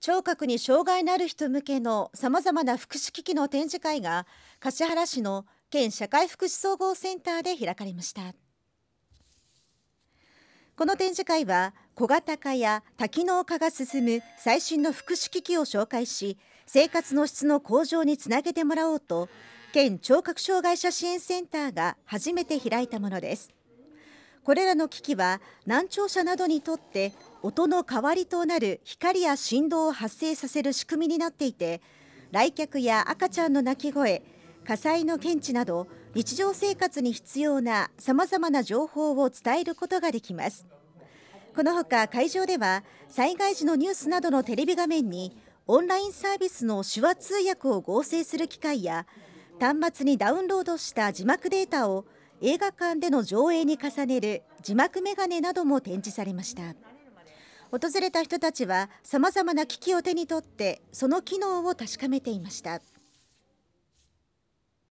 聴覚に障害のある人向けのさまざまな福祉機器の展示会が橿原市の県社会福祉総合センターで開かれましたこの展示会は小型化や多機能化が進む最新の福祉機器を紹介し生活の質の向上につなげてもらおうと県聴覚障害者支援センターが初めて開いたものですこれらの機器は難聴者などにとって音の代わりとなる光や振動を発生させる仕組みになっていて来客や赤ちゃんの泣き声火災の検知など日常生活に必要なさまざまな情報を伝えることができますこのほか会場では災害時のニュースなどのテレビ画面にオンラインサービスの手話通訳を合成する機械や端末にダウンロードした字幕データを映画館での上映に重ねる字幕メガネなども展示されました。訪れた人たちはさまざまな機器を手に取ってその機能を確かめていました。